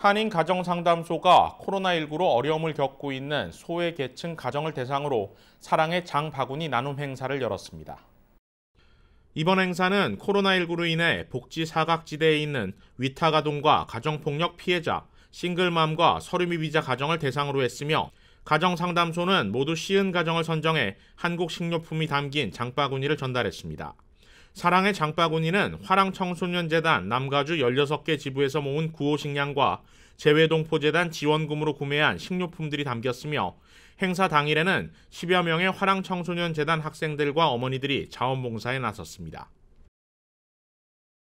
한인 가정상담소가 코로나19로 어려움을 겪고 있는 소외계층 가정을 대상으로 사랑의 장바구니 나눔 행사를 열었습니다. 이번 행사는 코로나19로 인해 복지 사각지대에 있는 위탁아동과 가정폭력 피해자, 싱글맘과 서류미비자 가정을 대상으로 했으며 가정상담소는 모두 시은 가정을 선정해 한국 식료품이 담긴 장바구니를 전달했습니다. 사랑의 장바구니는 화랑청소년재단 남가주 16개 지부에서 모은 구호식량과 재외동포재단 지원금으로 구매한 식료품들이 담겼으며 행사 당일에는 10여 명의 화랑청소년재단 학생들과 어머니들이 자원봉사에 나섰습니다.